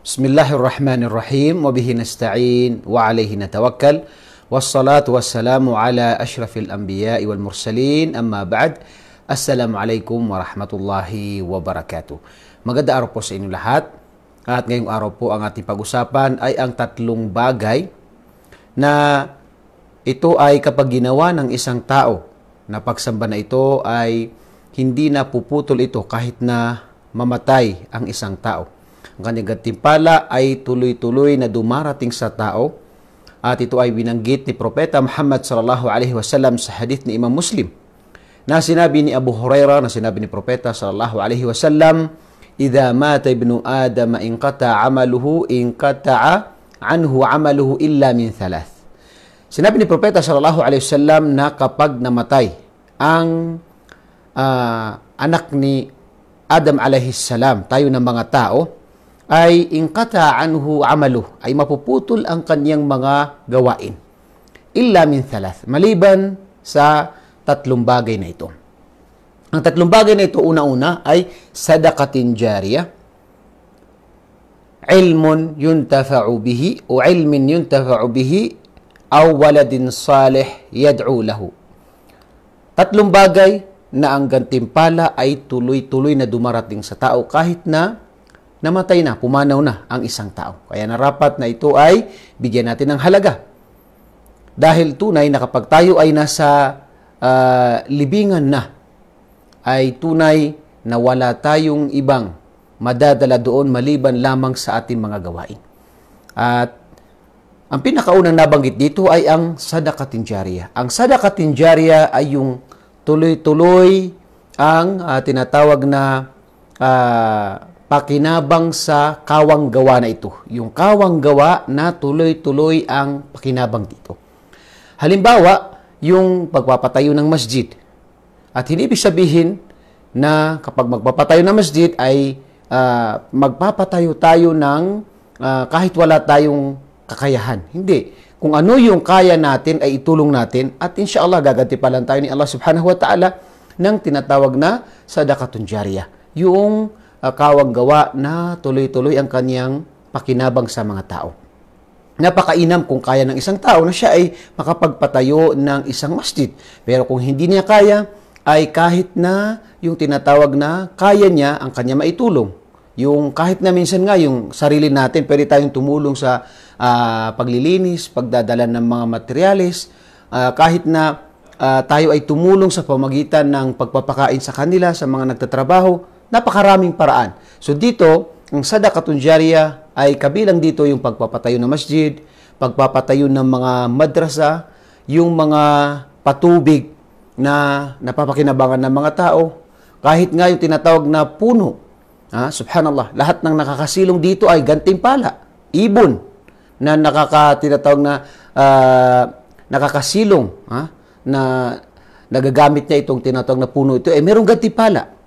بسم الله الرحمن الرحيم وبه نستعين وعليه نتوكل والصلاة ala ashrafil anbiya'i wal mursalin amma ba'd Assalamu alaikum warahmatullahi wabarakatuh. Maganda araw po sa inyo lahat. At ngayong araw po ang ating pag-usapan ay ang tatlong bagay na ito ay kapag ginawa ng isang tao na pagsamba na ito ay hindi na puputol ito kahit na mamatay ang isang tao ang nga negatimpala ay tuloy-tuloy na dumarating sa tao at ito ay binanggit ni Propeta Muhammad sallallahu alaihi wasallam sa hadith ni Imam Muslim na sinabi ni Abu Huraira na sinabi ni Propeta sallallahu alaihi wasallam idha mata ibnu Adam inqata amaluhu inqata'a anhu amaluhu illa min thalath Sinabi ni Propeta sallallahu alaihi wasallam na kapag namatay ang uh, anak ni Adam alaihi salam, tayo ng mga tao, ay inkata anhu amalu ay mapuputol ang kaniyang mga gawain illa min thalath maliban sa tatlong bagay na ito ang tatlong bagay na ito una-una ay sadaqatin jariyah ilmun yuntafa'u bihi o ilmin yuntafa'u bihi aw waladin salih yad'u lahu tatlong bagay na ang gantimpala ay tuloy-tuloy na dumarating sa tao kahit na namatay na, pumanaw na ang isang tao. Kaya narapat na ito ay bigyan natin ng halaga. Dahil tunay na kapag tayo ay nasa uh, libingan na, ay tunay na wala tayong ibang madadala doon maliban lamang sa ating mga gawain. At ang pinakaunang nabanggit dito ay ang sadakatin jariya. Ang sadakatin jariya ay yung tuloy-tuloy ang uh, tinatawag na uh, pakinabang sa kawang gawa na ito. Yung kawang gawa na tuloy-tuloy ang pakinabang dito. Halimbawa, yung pagpapatayo ng masjid. At hindi ibig sabihin na kapag magpapatayo ng masjid ay uh, magpapatayo tayo ng uh, kahit wala tayong kakayahan. Hindi. Kung ano yung kaya natin ay itulong natin at insyaAllah gaganti tayo ni Allah subhanahu wa ta'ala ng tinatawag na sadakatun jariyah. Yung uh, kawang gawa na tuloy-tuloy ang kaniyang pakinabang sa mga tao. Napakainam kung kaya ng isang tao na siya ay makapagpatayo ng isang masjid. Pero kung hindi niya kaya, ay kahit na yung tinatawag na kaya niya ang kanya maitulong. Yung kahit na minsan nga yung sarili natin, pwede tayong tumulong sa uh, paglilinis, pagdadala ng mga materyales, uh, ah, kahit na uh, tayo ay tumulong sa pamagitan ng pagpapakain sa kanila, sa mga nagtatrabaho, napakaraming paraan. So dito, ang sadakatun jariya ay kabilang dito yung pagpapatayo ng masjid, pagpapatayo ng mga madrasa, yung mga patubig na napapakinabangan ng mga tao, kahit nga yung tinatawag na puno. Ha? Subhanallah, lahat ng nakakasilong dito ay gantimpala, ibon, na nakakatinatawag na uh, nakakasilong ha? na nagagamit niya itong tinatawag na puno ito, eh merong gantimpala.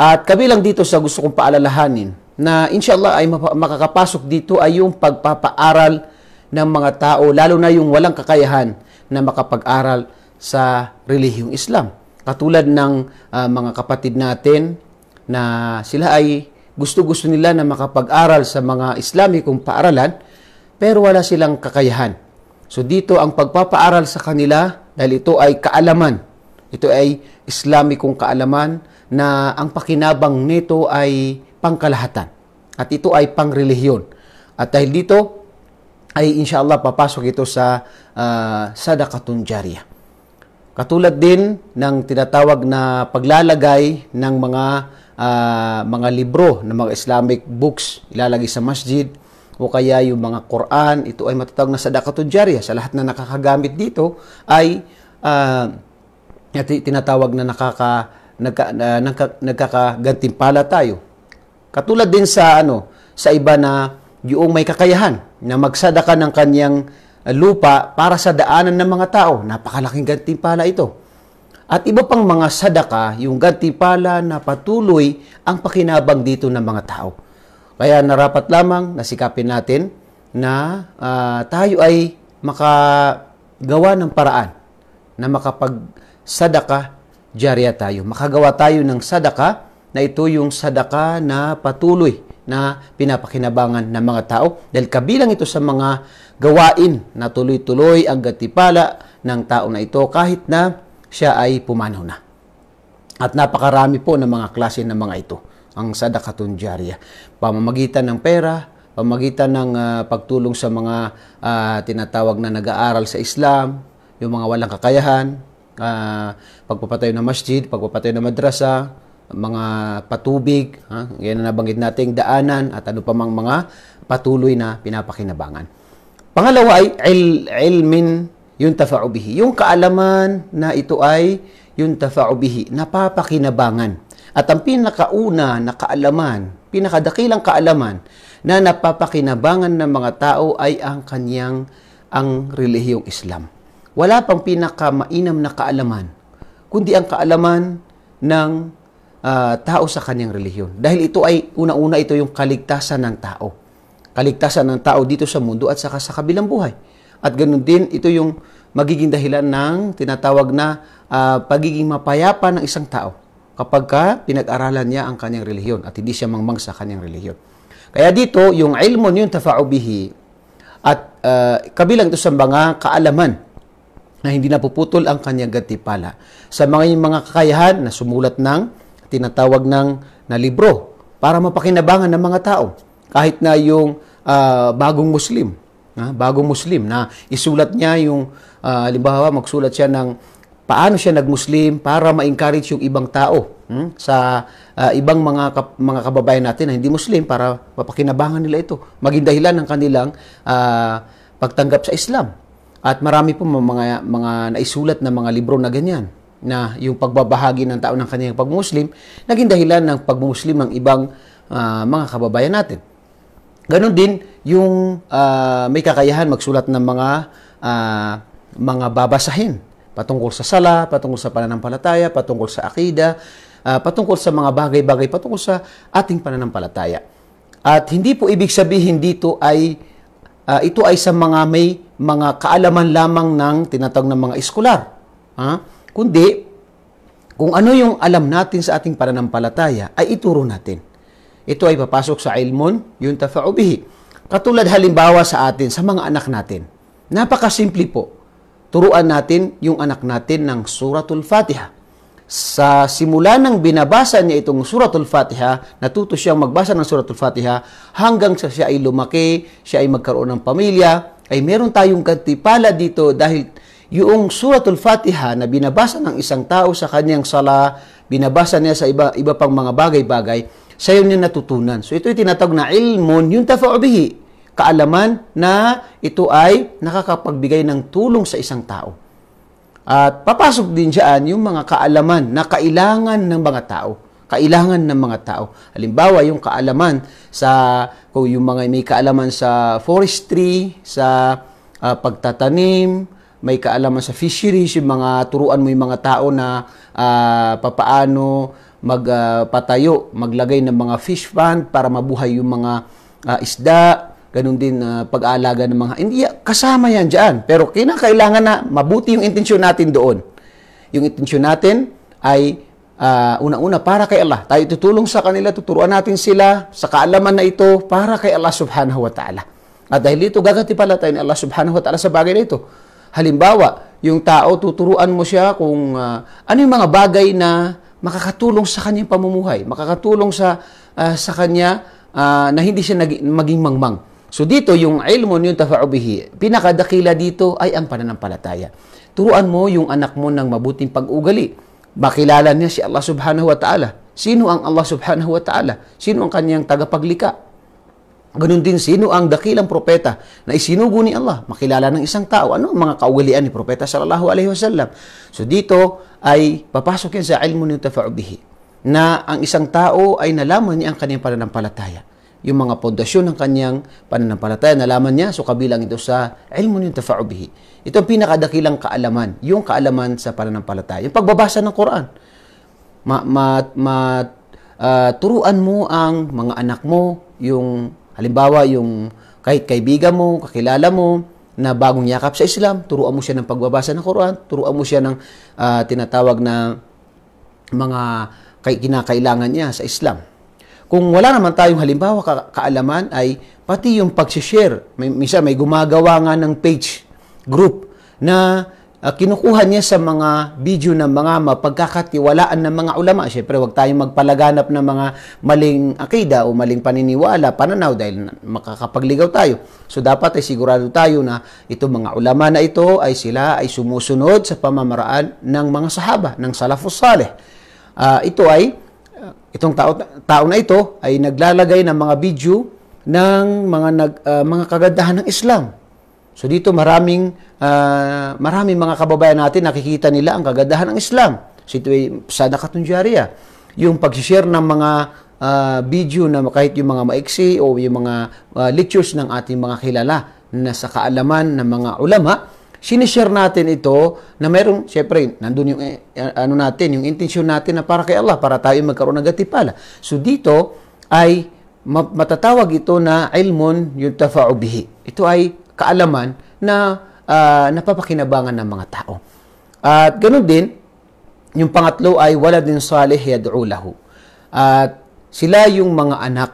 At kabilang dito sa gusto kong paalalahanin na inshallah ay makakapasok dito ay yung pagpapaaral ng mga tao, lalo na yung walang kakayahan na makapag-aral sa relihiyong Islam. Katulad ng uh, mga kapatid natin na sila ay gusto-gusto nila na makapag-aral sa mga Islamikong paaralan pero wala silang kakayahan. So dito ang pagpapaaral sa kanila dahil ito ay kaalaman. Ito ay Islamikong kaalaman na ang pakinabang nito ay pangkalahatan at ito ay pangrelihiyon. At dahil dito ay inshallah papasok ito sa uh, ah, sadakatun jariyah. Katulad din ng tinatawag na paglalagay ng mga uh, mga libro ng mga Islamic books ilalagay sa masjid o kaya yung mga Quran, ito ay matatawag na sadakatun jariyah. Sa lahat na nakakagamit dito ay uh, tinatawag na nakaka nagka, uh, nagka, nagkakagantimpala tayo. Katulad din sa ano, sa iba na yung may kakayahan na magsadaka ng kanyang lupa para sa daanan ng mga tao. Napakalaking gantimpala ito. At iba pang mga sadaka, yung gantimpala na patuloy ang pakinabang dito ng mga tao. Kaya narapat lamang nasikapin natin na uh, tayo ay makagawa ng paraan na makapagsadaka Jariya tayo. Makagawa tayo ng sadaka na ito yung sadaka na patuloy na pinapakinabangan ng mga tao dahil kabilang ito sa mga gawain na tuloy-tuloy ang gatipala ng tao na ito kahit na siya ay pumanaw na. At napakarami po ng mga klase ng mga ito, ang sadakatun jariya. Pamamagitan ng pera, pamagitan ng uh, pagtulong sa mga uh, tinatawag na nag-aaral sa Islam, yung mga walang kakayahan, uh, pagpapatayo ng masjid, pagpapatayo ng madrasa, mga patubig, ha? yan na nabanggit nating daanan at ano pa mang mga patuloy na pinapakinabangan. Pangalawa ay il, ilmin yung tafa'u bihi. Yung kaalaman na ito ay yung tafa'u bihi, napapakinabangan. At ang pinakauna na kaalaman, pinakadakilang kaalaman na napapakinabangan ng mga tao ay ang kanyang ang relihiyong Islam wala pang pinakamainam na kaalaman, kundi ang kaalaman ng uh, tao sa kanyang relihiyon. Dahil ito ay, una-una ito yung kaligtasan ng tao. Kaligtasan ng tao dito sa mundo at saka sa kabilang buhay. At ganun din, ito yung magiging dahilan ng tinatawag na uh, pagiging mapayapa ng isang tao kapag ka pinag-aralan niya ang kanyang relihiyon at hindi siya mangmang sa kanyang relihiyon. Kaya dito, yung ilmon yung tafa'ubihi at uh, kabilang ito sa mga kaalaman na hindi napuputol ang kanyang gantipala. Sa mga mga kakayahan na sumulat ng tinatawag ng na libro para mapakinabangan ng mga tao. Kahit na yung uh, bagong Muslim, ha? bagong Muslim na isulat niya yung, uh, halimbawa magsulat siya ng paano siya nagmuslim para ma-encourage yung ibang tao hmm? sa uh, ibang mga kap- mga kababayan natin na hindi muslim para mapakinabangan nila ito maging dahilan ng kanilang uh, pagtanggap sa Islam at marami po mga, mga naisulat na mga libro na ganyan na yung pagbabahagi ng tao ng kanyang pagmuslim naging dahilan ng pagmuslim ng ibang uh, mga kababayan natin. Ganon din yung uh, may kakayahan magsulat ng mga uh, mga babasahin patungkol sa sala, patungkol sa pananampalataya, patungkol sa akida, uh, patungkol sa mga bagay-bagay patungkol sa ating pananampalataya. At hindi po ibig sabihin dito ay uh, ito ay sa mga may mga kaalaman lamang ng tinatawag ng mga eskolar. Ha? Kundi, kung ano yung alam natin sa ating pananampalataya, ay ituro natin. Ito ay papasok sa ilmon, yung tafa'ubihi. Katulad halimbawa sa atin, sa mga anak natin. Napakasimple po. Turuan natin yung anak natin ng suratul Fatiha sa simula ng binabasa niya itong suratul Fatiha, natuto siyang magbasa ng suratul Fatiha hanggang sa siya ay lumaki, siya ay magkaroon ng pamilya, ay meron tayong katipala dito dahil yung suratul Fatiha na binabasa ng isang tao sa kanyang sala, binabasa niya sa iba, iba pang mga bagay-bagay, sa yun niya natutunan. So ito ay tinatawag na ilmun yung tafa'ubihi, kaalaman na ito ay nakakapagbigay ng tulong sa isang tao. At papasok din dyan yung mga kaalaman na kailangan ng mga tao. Kailangan ng mga tao. Halimbawa, yung kaalaman sa, kung yung mga may kaalaman sa forestry, sa uh, pagtatanim, may kaalaman sa fisheries, yung mga turuan mo yung mga tao na uh, papaano magpatayo, ah, uh, maglagay ng mga fish pond para mabuhay yung mga uh, isda, ganun din na uh, pag-aalaga ng mga hindi kasama yan diyan pero kinakailangan na mabuti yung intensyon natin doon yung intensyon natin ay uh, una-una para kay Allah tayo tutulong sa kanila tuturuan natin sila sa kaalaman na ito para kay Allah subhanahu wa ta'ala at dahil dito gagati pala tayo ni Allah subhanahu wa ta'ala sa bagay na ito halimbawa yung tao tuturuan mo siya kung uh, ano yung mga bagay na makakatulong sa kanyang pamumuhay makakatulong sa uh, sa kanya uh, na hindi siya naging, maging mangmang So dito, yung ilmun yung tafa'ubihi, pinakadakila dito ay ang pananampalataya. Turuan mo yung anak mo ng mabuting pag-ugali. Makilala niya si Allah subhanahu wa ta'ala. Sino ang Allah subhanahu wa ta'ala? Sino ang kanyang tagapaglika? Ganun din, sino ang dakilang propeta na isinugo ni Allah? Makilala ng isang tao. Ano ang mga kaugalian ni propeta sallallahu alaihi wasallam? So dito ay papasok yan sa ilmu ng tafa'ubihi na ang isang tao ay nalaman niya ang kanyang pananampalataya yung mga pundasyon ng kanyang pananampalataya. Nalaman niya, so kabilang ito sa ilmun yung tafa'u bihi. Ito ang pinakadakilang kaalaman, yung kaalaman sa pananampalataya. Yung pagbabasa ng Quran. Ma, ma, ma, uh, turuan mo ang mga anak mo, yung halimbawa yung kahit kaibigan mo, kakilala mo, na bagong yakap sa Islam, turuan mo siya ng pagbabasa ng Quran, turuan mo siya ng uh, tinatawag na mga kinakailangan niya sa Islam. Kung wala naman tayong halimbawa ka- kaalaman ay pati yung pag-share. May, misa may gumagawa nga ng page group na uh, kinukuha niya sa mga video ng mga mapagkakatiwalaan ng mga ulama. Siyempre, huwag tayong magpalaganap ng mga maling akida o maling paniniwala, pananaw dahil makakapagligaw tayo. So, dapat ay sigurado tayo na itong mga ulama na ito ay sila ay sumusunod sa pamamaraan ng mga sahaba, ng salafus saleh. Uh, ito ay Itong tao, tao na ito ay naglalagay ng mga video ng mga nag, uh, mga kagandahan ng Islam. So dito maraming uh, maraming mga kababayan natin nakikita nila ang kagandahan ng Islam. Situa sa nakatunjariya. Yung pag-share ng mga uh, video na kahit yung mga maiksi o yung mga uh, lectures ng ating mga kilala na sa kaalaman ng mga ulama sinishare natin ito na merong, syempre, nandun yung, eh, ano natin, yung intensyon natin na para kay Allah, para tayo magkaroon ng gatipala. So dito ay matatawag ito na ilmun yung tafa'u bihi. Ito ay kaalaman na uh, napapakinabangan ng mga tao. At ganun din, yung pangatlo ay wala din salih yad'u lahu. At sila yung mga anak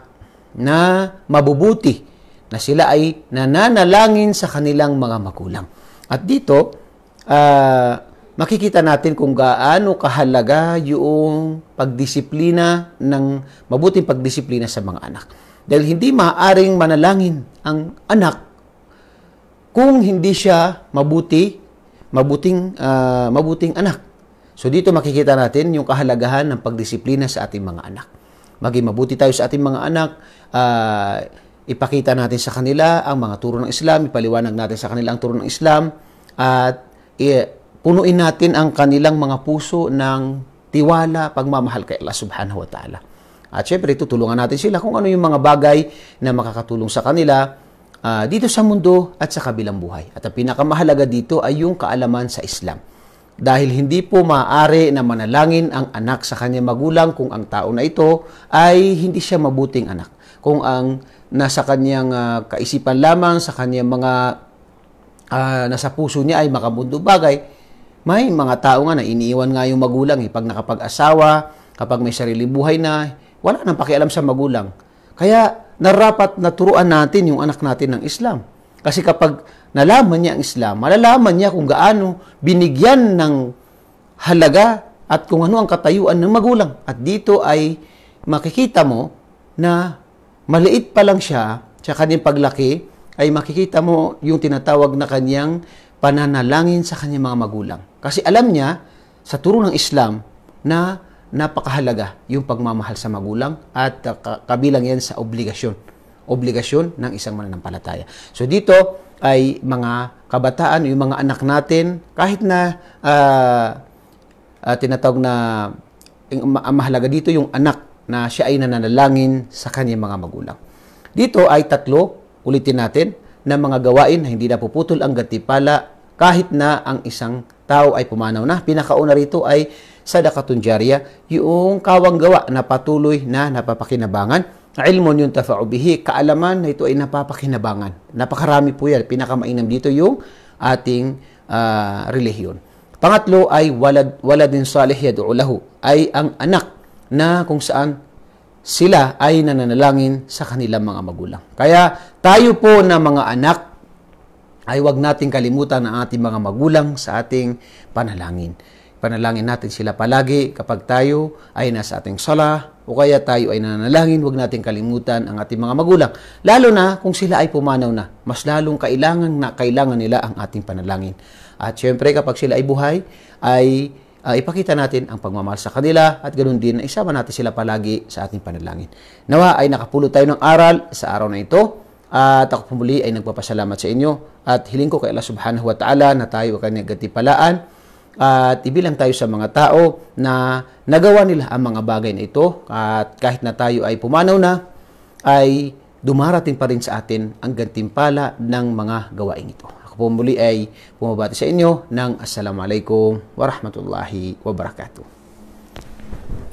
na mabubuti na sila ay nananalangin sa kanilang mga magulang. At dito, uh, makikita natin kung gaano kahalaga yung pagdisiplina ng mabuting pagdisiplina sa mga anak. Dahil hindi maaaring manalangin ang anak kung hindi siya mabuti, mabuting uh, mabuting anak. So dito makikita natin yung kahalagahan ng pagdisiplina sa ating mga anak. Maging mabuti tayo sa ating mga anak, uh, ipakita natin sa kanila ang mga turo ng Islam, ipaliwanag natin sa kanila ang turo ng Islam, at punuin natin ang kanilang mga puso ng tiwala, pagmamahal kay Allah subhanahu wa ta'ala. At syempre, tutulungan natin sila kung ano yung mga bagay na makakatulong sa kanila uh, dito sa mundo at sa kabilang buhay. At ang pinakamahalaga dito ay yung kaalaman sa Islam. Dahil hindi po maaari na manalangin ang anak sa kanyang magulang kung ang tao na ito ay hindi siya mabuting anak. Kung ang nasa sa kanyang uh, kaisipan lamang, sa kanyang mga uh, nasa puso niya ay makabundo bagay, may mga tao nga na iniiwan nga yung magulang eh. Pag nakapag-asawa, kapag may sarili buhay na, wala nang pakialam sa magulang. Kaya narapat naturuan natin yung anak natin ng Islam. Kasi kapag nalaman niya ang Islam, malalaman niya kung gaano binigyan ng halaga at kung ano ang katayuan ng magulang. At dito ay makikita mo na maliit pa lang siya sa kanyang paglaki, ay makikita mo yung tinatawag na kanyang pananalangin sa kanyang mga magulang. Kasi alam niya, sa turo ng Islam, na napakahalaga yung pagmamahal sa magulang at ah, kabilang yan sa obligasyon. Obligasyon ng isang mananampalataya. So dito ay mga kabataan, yung mga anak natin, kahit na uh, uh, tinatawag na ang mahalaga dito yung anak na siya ay nananalangin sa kanyang mga magulang. Dito ay tatlo, ulitin natin, na mga gawain na hindi napuputol ang gatipala kahit na ang isang tao ay pumanaw na. Pinakauna rito ay sadakatun jariya, yung kawang gawa na patuloy na napapakinabangan. Ilmon yung tafaubihi, kaalaman na ito ay napapakinabangan. Napakarami po yan. Pinakamainam dito yung ating uh, relihiyon. Pangatlo ay walad, waladin salih yad'u lahu, ay ang anak na kung saan sila ay nananalangin sa kanilang mga magulang. Kaya tayo po na mga anak ay huwag nating kalimutan ang ating mga magulang sa ating panalangin. Panalangin natin sila palagi kapag tayo ay nasa ating sala o kaya tayo ay nananalangin, huwag nating kalimutan ang ating mga magulang. Lalo na kung sila ay pumanaw na, mas lalong kailangan na kailangan nila ang ating panalangin. At syempre kapag sila ay buhay, ay uh, ipakita natin ang pagmamahal sa kanila at ganoon din na isama natin sila palagi sa ating panalangin. Nawa ay nakapulot tayo ng aral sa araw na ito at ako pumuli ay nagpapasalamat sa inyo at hiling ko kay Allah subhanahu wa ta'ala na tayo kanyang gatipalaan at ibilang tayo sa mga tao na nagawa nila ang mga bagay na ito at kahit na tayo ay pumanaw na ay dumarating pa rin sa atin ang gantimpala ng mga gawaing ito. Ako po muli ay bumabati sa inyo ng Assalamualaikum warahmatullahi wabarakatuh.